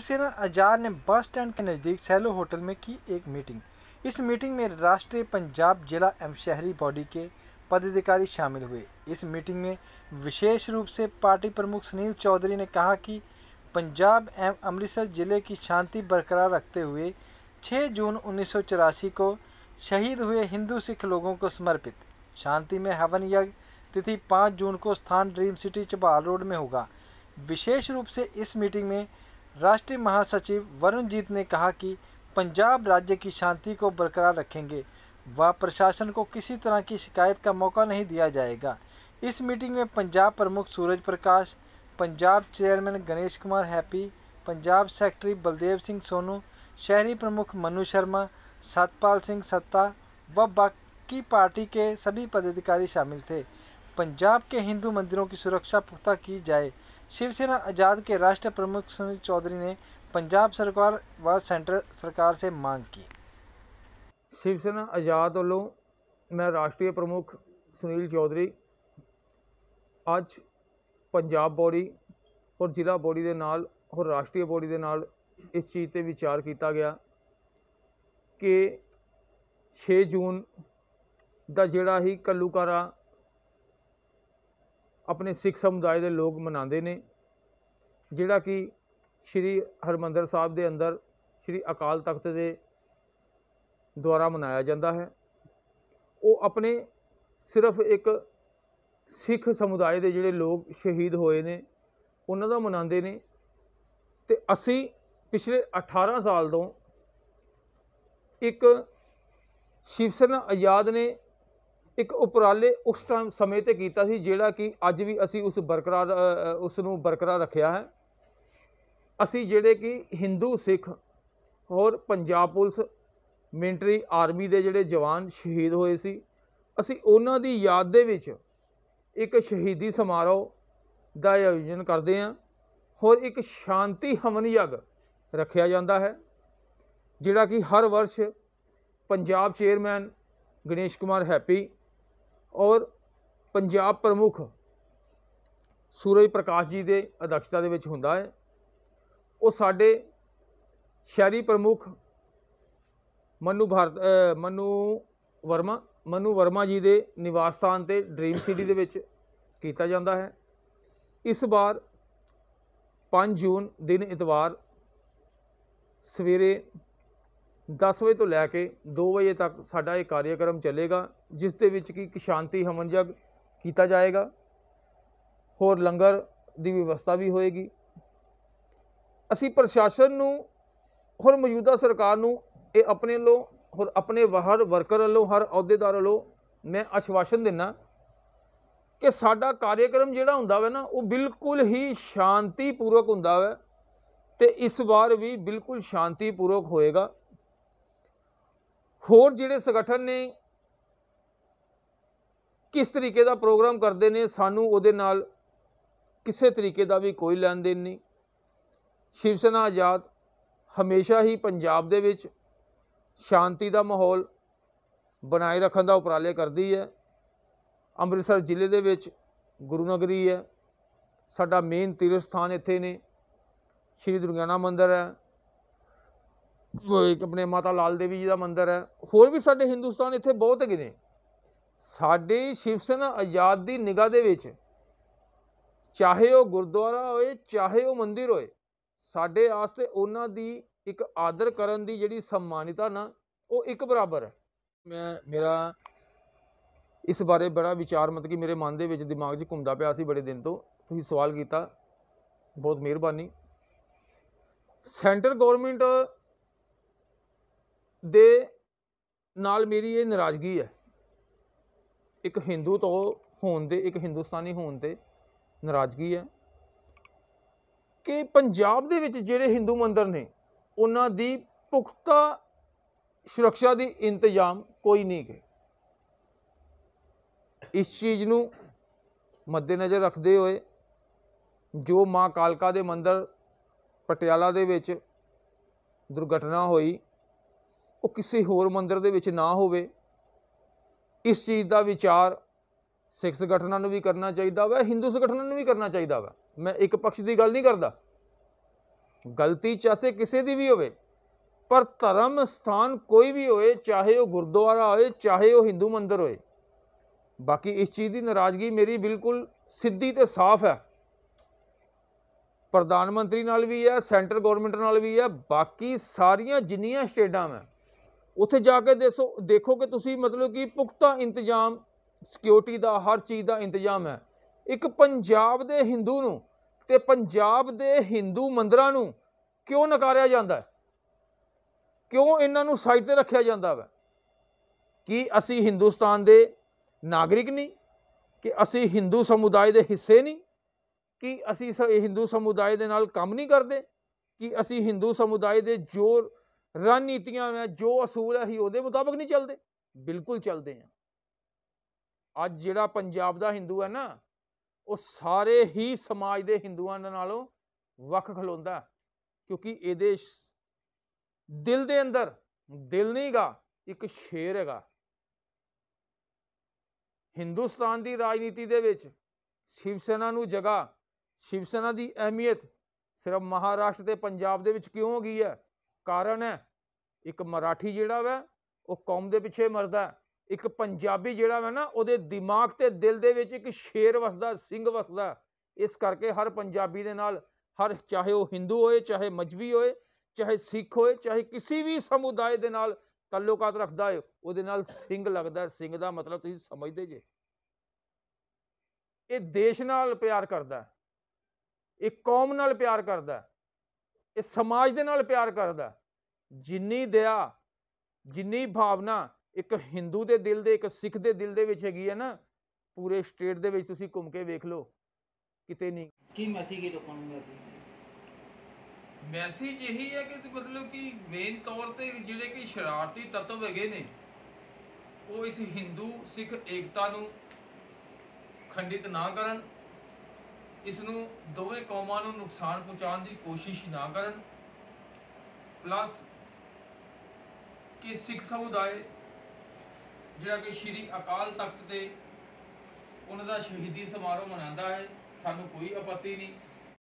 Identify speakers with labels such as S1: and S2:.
S1: शिवसेना आजाद ने bus stand के नज़दीक सैलो होटल में की एक मीटिंग इस मीटिंग में राष्ट्रीय पंजाब जिला एवं शहरी बॉडी के पदाधिकारी शामिल हुए इस मीटिंग में विशेष रूप से पार्टी प्रमुख सुनील चौधरी ने कहा कि पंजाब एवं अमृतसर जिले की शांति बरकरार रखते हुए 6 जून उन्नीस को शहीद हुए हिंदू सिख लोगों को समर्पित शांति में हवन यज्ञ तिथि 5 जून को स्थान ड्रीम सिटी चबाल रोड में होगा विशेष रूप से इस मीटिंग में राष्ट्रीय महासचिव वरुणजीत ने कहा कि पंजाब राज्य की शांति को बरकरार रखेंगे व प्रशासन को किसी तरह की शिकायत का मौका नहीं दिया जाएगा इस मीटिंग में पंजाब प्रमुख सूरज प्रकाश पंजाब चेयरमैन गणेश कुमार हैप्पी पंजाब सेक्रेटरी बलदेव सिंह सोनू शहरी प्रमुख मनु शर्मा सतपाल सिंह सत्ता व बाकी पार्टी के सभी पदाधिकारी शामिल थे पंजाब के हिंदू मंदिरों की सुरक्षा पुख्ता की जाए शिव सेना आज़ाद के राष्ट्र प्रमुख सुनील चौधरी ने पंजाब सरकार व सेंटर सरकार से मांग की शिव सेना आज़ाद वालों मैं
S2: राष्ट्रीय प्रमुख सुनील चौधरी ਅੱਜ ਪੰਜਾਬ ਬੋਡੀ ਔਰ ਜ਼ਿਲ੍ਹਾ ਬੋਡੀ ਦੇ ਨਾਲ ਔਰ ਰਾਸ਼ਟਰੀ ਬੋਡੀ ਦੇ ਨਾਲ ਇਸ ਚੀਜ਼ ਤੇ ਵਿਚਾਰ ਕੀਤਾ ਗਿਆ ਕਿ 6 ਜੂਨ ਦਾ ਜਿਹੜਾ ਹੀ ਕੱਲੂਕਾਰਾ ਆਪਣੇ ਸਿੱਖ ਸਮੁਦਾਇ ਦੇ ਲੋਕ ਮਨਾਉਂਦੇ ਨੇ ਜਿਹੜਾ ਕਿ ਸ਼੍ਰੀ ਹਰਮੰਦਰ ਸਾਹਿਬ ਦੇ ਅੰਦਰ ਸ਼੍ਰੀ ਅਕਾਲ ਤਖਤ ਦੇ ਦੁਆਰਾ ਮਨਾਇਆ ਜਾਂਦਾ ਹੈ ਉਹ ਆਪਣੇ ਸਿਰਫ ਇੱਕ ਸਿੱਖ ਸਮੁਦਾਇ ਦੇ ਜਿਹੜੇ ਲੋਕ ਸ਼ਹੀਦ ਹੋਏ ਨੇ ਉਹਨਾਂ ਦਾ ਮਨਾਉਂਦੇ ਨੇ ਤੇ ਅਸੀਂ ਪਿਛਲੇ 18 ਸਾਲ ਤੋਂ ਇੱਕ ਸ਼ਿਵ ਸੈਨਾ ਆਜ਼ਾਦ ਨੇ ਇੱਕ ਉਪਰਾਲੇ ਉਸ ਟਾਈਮ ਸਮੇਂ ਤੇ ਕੀਤਾ ਸੀ ਜਿਹੜਾ ਕਿ ਅੱਜ ਵੀ ਅਸੀਂ ਉਸ ਬਰਕਰਾਰ ਉਸ ਨੂੰ ਬਰਕਰਾਰ ਰੱਖਿਆ ਹੈ ਅਸੀਂ ਜਿਹੜੇ ਕਿ ਹਿੰਦੂ ਸਿੱਖ ਹੋਰ ਪੰਜਾਬ ਪੁਲਿਸ ਮਿਲਟਰੀ ਆਰਮੀ ਦੇ ਜਿਹੜੇ ਜਵਾਨ ਸ਼ਹੀਦ ਹੋਏ ਸੀ ਅਸੀਂ ਉਹਨਾਂ ਦੀ ਯਾਦ ਦੇ ਵਿੱਚ ਇੱਕ ਸ਼ਹੀਦੀ ਸਮਾਰੋਹ ਦਾ ਆਯੋਜਨ ਕਰਦੇ ਹਾਂ ਹੋਰ ਇੱਕ ਸ਼ਾਂਤੀ ਹਵਨ ਯਗ ਰੱਖਿਆ ਜਾਂਦਾ ਹੈ ਜਿਹੜਾ ਕਿ ਹਰ ਵਰਸ਼ ਪੰਜਾਬ ਚੇਅਰਮੈਨ ਗਣੇਸ਼ ਕੁਮਾਰ ਹੈਪੀ ਔਰ ਪੰਜਾਬ ਪ੍ਰਮੁੱਖ ਸੂਰਜ ਪ੍ਰਕਾਸ਼ ਜੀ ਦੇ ਅਧਿਕਸ਼ਤਾ ਦੇ ਵਿੱਚ ਹੁੰਦਾ ਹੈ ਉਹ ਸਾਡੇ ਸ਼ਹਿਰੀ ਪ੍ਰਮੁੱਖ ਮਨੂ ਭਾਰਤ ਮਨੂ ਵਰਮਾ ਮਨੂ ਵਰਮਾ ਜੀ ਦੇ ਨਿਵਾਸ ਸਥਾਨ ਤੇ ਡ੍ਰੀਮ ਸਿਟੀ ਦੇ ਵਿੱਚ ਕੀਤਾ ਜਾਂਦਾ ਹੈ ਇਸ ਵਾਰ 5 ਜੂਨ ਦਿਨ ਇਤਵਾਰ ਸਵੇਰੇ 10 ਵਜੇ ਤੋਂ ਲੈ ਕੇ 2 ਵਜੇ ਤੱਕ ਸਾਡਾ ਇਹ ਕਾਰਜਕ੍ਰਮ ਚੱਲੇਗਾ ਜਿਸ ਦੇ ਵਿੱਚ ਕੀ ਸ਼ਾਂਤੀ ਹਮਨ ਜਗ ਕੀਤਾ ਜਾਏਗਾ ਹੋਰ ਲੰਗਰ ਦੀ ਵਿਵਸਥਾ ਵੀ ਹੋਏਗੀ ਅਸੀਂ ਪ੍ਰਸ਼ਾਸਨ ਨੂੰ ਹੋਰ ਮੌਜੂਦਾ ਸਰਕਾਰ ਨੂੰ ਇਹ ਆਪਣੇ ਵੱਲੋਂ ਹੋਰ ਆਪਣੇ ਬਾਹਰ ਵਰਕਰ ਵੱਲੋਂ ਹਰ ਅਹੁਦੇਦਾਰ ਵੱਲੋਂ ਮੈਂ ਅਸ਼ਵਾਸ਼ਨ ਦਿੰਨਾ ਕਿ ਸਾਡਾ ਕਾਰਜਕ੍ਰਮ ਜਿਹੜਾ ਹੁੰਦਾ ਵੈ ਨਾ ਉਹ ਬਿਲਕੁਲ ਹੀ ਸ਼ਾਂਤੀਪੂਰਵਕ ਹੁੰਦਾ ਵੈ ਤੇ ਇਸ ਵਾਰ ਵੀ ਬਿਲਕੁਲ ਸ਼ਾਂਤੀਪੂਰਵਕ ਹੋਏਗਾ ਹੋਰ ਜਿਹੜੇ ਸੰਗਠਨ ਨੇ ਕਿਸ ਤਰੀਕੇ ਦਾ ਪ੍ਰੋਗਰਾਮ ਕਰਦੇ ਨੇ ਸਾਨੂੰ ਉਹਦੇ ਨਾਲ ਕਿਸੇ ਤਰੀਕੇ ਦਾ ਵੀ ਕੋਈ ਲੈਣ ਦੇਣ ਨਹੀਂ ਸ਼ਿਵ ਸੈਨਾ ਆਜ਼ਾਦ ਹਮੇਸ਼ਾ ਹੀ ਪੰਜਾਬ ਦੇ ਵਿੱਚ ਸ਼ਾਂਤੀ ਦਾ ਮਾਹੌਲ ਬਣਾਈ ਰੱਖਣ ਦਾ ਉਪਰਾਲੇ ਕਰਦੀ ਹੈ ਅੰਮ੍ਰਿਤਸਰ ਜ਼ਿਲ੍ਹੇ ਦੇ ਵਿੱਚ ਗੁਰੂ ਨਗਰੀ ਹੈ ਸਾਡਾ ਮੇਨ ਤੀਰਥ ਸਥਾਨ ਇੱਥੇ ਨੇ ਸ਼੍ਰੀ ਦੁਰਗਿਆਨਾ ਮੰਦਿਰ ਹੈ ਆਪਣੇ ਮਾਤਾ ਲਾਲ ਦੇਵੀ ਜੀ ਦਾ ਮੰਦਿਰ ਹੈ ਹੋਰ ਵੀ ਸਾਡੇ ਹਿੰਦੁਸਤਾਨ ਇੱਥੇ ਬਹੁਤ ਹੈਗੇ ਨੇ ਸਾਡੇ ਸ਼ਿਵ ਸੈਨਾ ਆਜ਼ਾਦ ਦੀ ਨਿਗਾਹ ਦੇ ਵਿੱਚ ਚਾਹੇ ਉਹ ਗੁਰਦੁਆਰਾ ਹੋਏ ਚਾਹੇ ਉਹ ਮੰਦਿਰ ਹੋਏ ਸਾਡੇ ਆਸਤੇ ਉਹਨਾਂ ਦੀ ਇੱਕ ਆਦਰ ਕਰਨ ਦੀ ਜਿਹੜੀ ਸਨਮਾਨਿਤਾ ਨਾ ਉਹ ਇੱਕ ਬਰਾਬਰ ਹੈ ਮੈਂ ਮੇਰਾ ਇਸ ਬਾਰੇ ਬੜਾ ਵਿਚਾਰ ਮਤ ਕਿ ਮੇਰੇ ਮਨ ਦੇ ਵਿੱਚ ਦਿਮਾਗ 'ਚ ਘੁੰਮਦਾ ਪਿਆ ਸੀ ਬੜੇ ਦਿਨ ਤੋਂ ਤੁਸੀਂ ਸਵਾਲ ਕੀਤਾ ਬਹੁਤ ਮਿਹਰਬਾਨੀ ਸੈਂਟਰ ਗਵਰਨਮੈਂਟ ਦੇ ਨਾਲ ਮੇਰੀ ਇਹ ਨਾਰਾਜ਼ਗੀ ਹੈ ਇੱਕ ਹਿੰਦੂ ਤੋਂ ਹੋਣ ਦੇ ਇੱਕ ਹਿੰਦੁਸਤਾਨੀ ਹੋਣ ਦੇ ਨਾਰਾਜ਼ਗੀ ਹੈ ਕਿ ਪੰਜਾਬ ਦੇ ਵਿੱਚ ਜਿਹੜੇ ਹਿੰਦੂ ਮੰਦਰ ਨੇ ਉਹਨਾਂ ਦੀ ਪੁਖਤਾ ਸੁਰੱਖਿਆ ਦੀ ਇੰਤਜ਼ਾਮ ਕੋਈ ਨਹੀਂ ਹੈ ਇਸ ਚੀਜ਼ ਨੂੰ ਮੱਦੇਨਜ਼ਰ ਰੱਖਦੇ ਹੋਏ ਜੋ ਮਾਂ ਕਾਲਕਾ ਦੇ ਮੰਦਰ ਪਟਿਆਲਾ ਦੇ ਵਿੱਚ ਦੁਰਘਟਨਾ ਹੋਈ ਉਹ ਕਿਸੇ ਹੋਰ ਮੰਦਰ ਦੇ ਵਿੱਚ ਨਾ ਹੋਵੇ ਇਸ ਚੀਜ਼ ਦਾ ਵਿਚਾਰ ਸਿੱਖ ਸੰਗਠਨਾਂ ਨੂੰ ਵੀ ਕਰਨਾ ਚਾਹੀਦਾ ਵਾ ਹਿੰਦੂ ਸੰਗਠਨਾਂ ਨੂੰ ਵੀ ਕਰਨਾ ਚਾਹੀਦਾ ਵਾ ਮੈਂ ਇੱਕ ਪੱਖ ਦੀ ਗੱਲ ਨਹੀਂ ਕਰਦਾ ਗਲਤੀ ਚਾਹੇ ਕਿਸੇ ਦੀ ਵੀ ਹੋਵੇ ਪਰ ਧਰਮ ਸਥਾਨ ਕੋਈ ਵੀ ਹੋਵੇ ਚਾਹੇ ਉਹ ਗੁਰਦੁਆਰਾ ਹੋਵੇ ਚਾਹੇ ਉਹ ਹਿੰਦੂ ਮੰਦਿਰ ਹੋਵੇ ਬਾਕੀ ਇਸ ਚੀਜ਼ ਦੀ ਨਾਰਾਜ਼ਗੀ ਮੇਰੀ ਬਿਲਕੁਲ ਸਿੱਧੀ ਤੇ ਸਾਫ਼ ਹੈ ਪ੍ਰਧਾਨ ਮੰਤਰੀ ਨਾਲ ਵੀ ਹੈ ਸੈਂਟਰ ਗਵਰਨਮੈਂਟ ਨਾਲ ਵੀ ਹੈ ਬਾਕੀ ਸਾਰੀਆਂ ਜਿੰਨੀਆਂ ਸਟੇਟਾਂ ਮੈਂ ਉੱਥੇ ਜਾ ਕੇ ਦੇਖੋ ਦੇਖੋ ਕਿ ਤੁਸੀਂ ਮਤਲਬ ਕਿ ਪੁਖਤਾ ਇੰਤਜ਼ਾਮ ਸਿਕਿਉਰਿਟੀ ਦਾ ਹਰ ਚੀਜ਼ ਦਾ ਇੰਤਜ਼ਾਮ ਹੈ ਇੱਕ ਪੰਜਾਬ ਦੇ ਹਿੰਦੂ ਨੂੰ ਤੇ ਪੰਜਾਬ ਦੇ ਹਿੰਦੂ ਮੰਦਰਾਂ ਨੂੰ ਕਿਉਂ ਨਕਾਰਿਆ ਜਾਂਦਾ ਹੈ ਕਿਉਂ ਇਹਨਾਂ ਨੂੰ ਸਾਈਡ ਤੇ ਰੱਖਿਆ ਜਾਂਦਾ ਵੈ ਕਿ ਅਸੀਂ ਹਿੰਦੁਸਤਾਨ ਦੇ ਨਾਗਰਿਕ ਨਹੀਂ ਕਿ ਅਸੀਂ ਹਿੰਦੂ ਸਮੁਦਾਇ ਦੇ ਹਿੱਸੇ ਨਹੀਂ ਕਿ ਅਸੀਂ ਹਿੰਦੂ ਸਮੁਦਾਇ ਦੇ ਨਾਲ ਕੰਮ ਨਹੀਂ ਕਰਦੇ ਕਿ ਅਸੀਂ ਹਿੰਦੂ ਸਮੁਦਾਇ ਦੇ ਜੋਰ ਰਣਨੀਤੀਆਂ ਨੇ ਜੋ ਅਸੂਲ ਹੈ ਹੀ ਉਹਦੇ ਮੁਤਾਬਕ ਨਹੀਂ ਚੱਲਦੇ ਬਿਲਕੁਲ ਚੱਲਦੇ ਆ ਅੱਜ ਜਿਹੜਾ ਪੰਜਾਬ ਦਾ Hindu ਹੈ ਨਾ ਉਹ ਸਾਰੇ ਹੀ ਸਮਾਜ ਦੇ ਹਿੰਦੂਆਂ ਨਾਲੋਂ ਵੱਖ ਖਲੋਂਦਾ ਕਿਉਂਕਿ ਇਹਦੇ ਦਿਲ ਦੇ ਅੰਦਰ ਦਿਲ ਨਹੀਂਗਾ ਇੱਕ ਸ਼ੇਰ ਹੈਗਾ ਹਿੰਦੁਸਤਾਨ ਦੀ ਰਾਜਨੀਤੀ ਦੇ ਵਿੱਚ ਸ਼ਿਵ ਸੈਨਾ ਨੂੰ ਜਗਾ ਸ਼ਿਵ ਸੈਨਾ ਦੀ ਅਹਿਮੀਅਤ ਸਿਰਫ ਮਹਾਰਾਸ਼ਟਰ ਤੇ ਪੰਜਾਬ ਦੇ ਵਿੱਚ ਕਿਉਂ ਹੋ ਗਈ ਹੈ ਕਾਰਨ ਹੈ ਇੱਕ ਮਰਾਠੀ ਜਿਹੜਾ ਵਾ ਉਹ ਕੌਮ ਦੇ ਪਿੱਛੇ ਮਰਦਾ ਇੱਕ ਪੰਜਾਬੀ ਜਿਹੜਾ ਵਾ ਨਾ ਉਹਦੇ ਦਿਮਾਗ ਤੇ ਦਿਲ ਦੇ ਵਿੱਚ ਇੱਕ ਸ਼ੇਰ ਵਸਦਾ ਸਿੰਘ ਵਸਦਾ ਇਸ ਕਰਕੇ ਹਰ ਪੰਜਾਬੀ ਦੇ ਨਾਲ ਹਰ ਚਾਹੇ ਉਹ Hindu ਹੋਏ ਚਾਹੇ ਮਜਬੀ ਹੋਏ ਚਾਹੇ ਸਿੱਖ ਹੋਏ ਚਾਹੇ ਕਿਸੇ ਵੀ ਸਮੁਦਾਇ ਦੇ ਨਾਲ ਤਾਲੁਕਾਤ ਰੱਖਦਾ ਹੈ ਉਹਦੇ ਨਾਲ ਸਿੰਘ ਲੱਗਦਾ ਸਿੰਘ ਦਾ ਮਤਲਬ ਤੁਸੀਂ ਸਮਝਦੇ ਜੇ ਇਹ ਦੇਸ਼ ਨਾਲ ਪਿਆਰ ਕਰਦਾ ਇਹ ਕੌਮ ਨਾਲ ਪਿਆਰ ਕਰਦਾ ਇਹ ਸਮਾਜ ਦੇ ਨਾਲ ਪਿਆਰ ਕਰਦਾ ਜਿੰਨੀ ਦਇਆ ਜਿੰਨੀ ਭਾਵਨਾ ਇੱਕ ਹਿੰਦੂ ਦੇ ਦਿਲ ਦੇ ਇੱਕ ਸਿੱਖ ਦੇ ਦਿਲ ਦੇ ਵਿੱਚ ਹੈਗੀ ਹੈ ਨਾ ਪੂਰੇ ਸਟੇਟ ਦੇ ਵਿੱਚ ਤੁਸੀਂ ਘੁੰਮ ਕੇ ਵੇਖ ਲਓ ਕਿਤੇ ਨਹੀਂ ਕੀ
S1: ਮੈਸੇਜ ਕੀ ਲੋਕਾਂ ਨੂੰ
S2: ਮੈਸੇਜ ਇਹੀ ਹੈ ਕਿ ਮਤਲਬ ਕਿ ਮੇਨ ਤੌਰ ਤੇ ਜਿਹੜੇ ਕਿ ਸ਼ਰਾਰਤੀ ਤੱਤਵ ਹੈਗੇ ਨੇ ਉਹ ਇਸ ਹਿੰਦੂ ਸਿੱਖ ਏਕਤਾ ਨੂੰ ਖੰਡਿਤ ਨਾ ਕਰਨ ਇਸ ਨੂੰ ਦੋਵੇਂ ਕੌਮਾਂ ਨੂੰ ਨੁਕਸਾਨ ਪਹੁੰਚਾਉਣ ਦੀ ਕੋਸ਼ਿਸ਼ ਨਾ ਕਰਨ ਪਲੱਸ ਕਿ ਸਿੱਖ ਸਮੁਦਾਇ ਜਿਹੜਾ ਕਿ ਸ਼੍ਰੀ ਅਕਾਲ ਤਖਤ ਤੇ ਉਹਨਾਂ ਦਾ ਸ਼ਹੀਦੀ ਸਮਾਰੋਹ ਮਨਾਉਂਦਾ ਹੈ ਸਾਨੂੰ ਕੋਈ ਆਪੱਤੀ ਨਹੀਂ